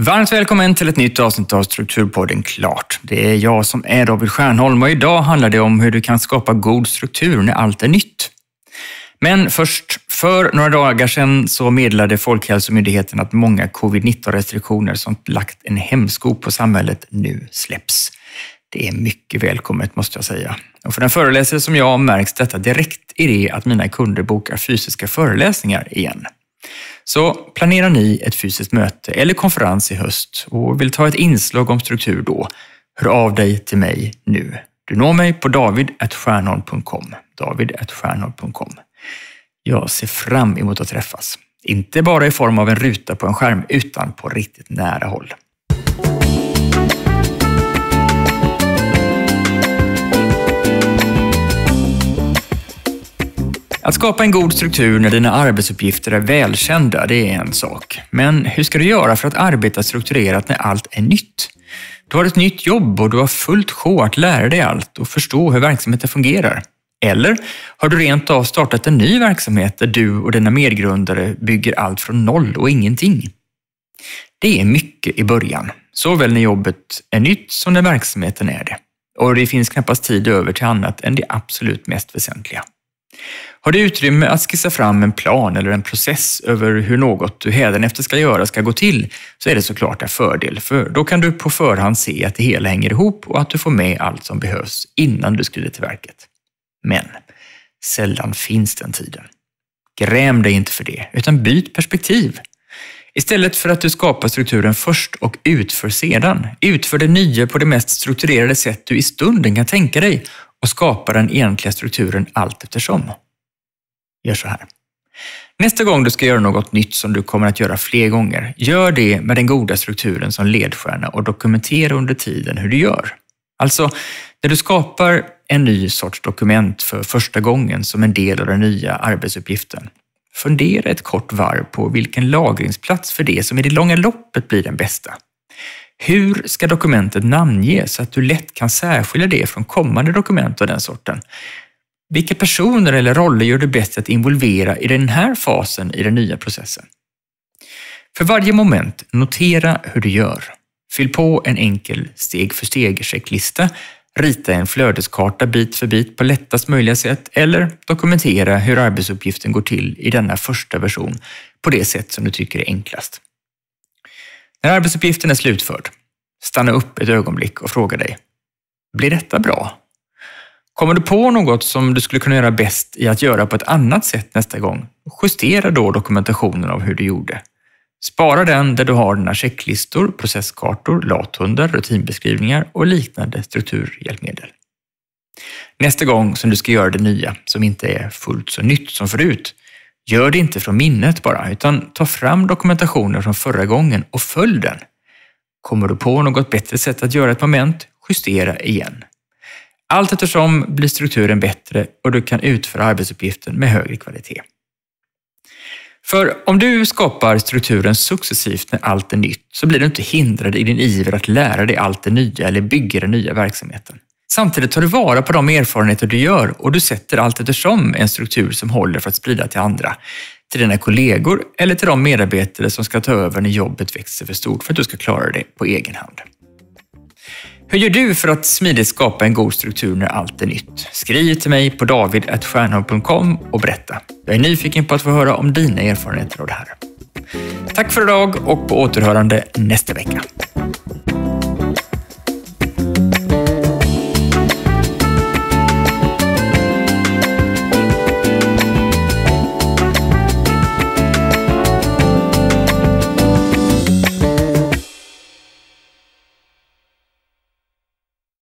Varmt välkommen till ett nytt avsnitt av Strukturpodden Klart. Det är jag som är David Stjernholm och idag handlar det om hur du kan skapa god struktur när allt är nytt. Men först, för några dagar sedan så meddelade Folkhälsomyndigheten att många covid-19 restriktioner som lagt en hämsko på samhället nu släpps. Det är mycket välkommet måste jag säga. Och för den föreläsare som jag märks detta direkt i det att mina kunder bokar fysiska föreläsningar igen. Så planerar ni ett fysiskt möte eller konferens i höst och vill ta ett inslag om struktur då, hör av dig till mig nu. Du når mig på davidstjernholm.com. David.stjärnholm.com. Jag ser fram emot att träffas. Inte bara i form av en ruta på en skärm, utan på riktigt nära håll. Att skapa en god struktur när dina arbetsuppgifter är välkända, det är en sak. Men hur ska du göra för att arbeta strukturerat när allt är nytt? Du har ett nytt jobb och du har fullt sjå att lära dig allt och förstå hur verksamheten fungerar. Eller har du rent av startat en ny verksamhet där du och dina medgrundare bygger allt från noll och ingenting? Det är mycket i början, såväl när jobbet är nytt som när verksamheten är det. Och det finns knappast tid över till annat än det absolut mest väsentliga. Har du utrymme att skissa fram en plan eller en process över hur något du hädanefter ska göra ska gå till, så är det såklart en fördel, för då kan du på förhand se att det hela hänger ihop och att du får med allt som behövs innan du skrider till verket. Men sällan finns den tiden. Gräm dig inte för det, utan byt perspektiv. Istället för att du skapar strukturen först och utför sedan, utför det nya på det mest strukturerade sätt du i stunden kan tänka dig och skapar den egentliga strukturen allt eftersom gör så här. Nästa gång du ska göra något nytt som du kommer att göra fler gånger, gör det med den goda strukturen som ledstjärna och dokumentera under tiden hur du gör. Alltså, när du skapar en ny sorts dokument för första gången som en del av den nya arbetsuppgiften, fundera ett kort varv på vilken lagringsplats för det som i det långa loppet blir den bästa. Hur ska dokumentet namnges så att du lätt kan särskilja det från kommande dokument av den sorten? Vilka personer eller roller gör du bäst att involvera i den här fasen i den nya processen? För varje moment, notera hur du gör. Fyll på en enkel steg för steg-checklista, rita en flödeskarta bit för bit på lättast möjliga sätt eller dokumentera hur arbetsuppgiften går till i denna första version på det sätt som du tycker är enklast. När arbetsuppgiften är slutförd, stanna upp ett ögonblick och fråga dig, blir detta bra Kommer du på något som du skulle kunna göra bäst i att göra på ett annat sätt nästa gång? Justera då dokumentationen av hur du gjorde. Spara den där du har dina checklistor, processkartor, lathundar, rutinbeskrivningar och liknande strukturhjälpmedel. Nästa gång som du ska göra det nya, som inte är fullt så nytt som förut, gör det inte från minnet bara, utan ta fram dokumentationen från förra gången och följ den. Kommer du på något bättre sätt att göra ett moment, justera igen. Allt eftersom blir strukturen bättre och du kan utföra arbetsuppgiften med högre kvalitet. För om du skapar strukturen successivt när allt är nytt så blir du inte hindrad i din iver att lära dig allt det nya eller bygga den nya verksamheten. Samtidigt tar du vara på de erfarenheter du gör och du sätter allt eftersom en struktur som håller för att sprida till andra. Till dina kollegor eller till de medarbetare som ska ta över när jobbet växer för stort för att du ska klara det på egen hand. Hur gör du för att smidigt skapa en god struktur när allt är nytt? Skriv till mig på david.stjärnholm.com och berätta. Jag är nyfiken på att få höra om dina erfarenheter av det här. Tack för idag och på återhörande nästa vecka.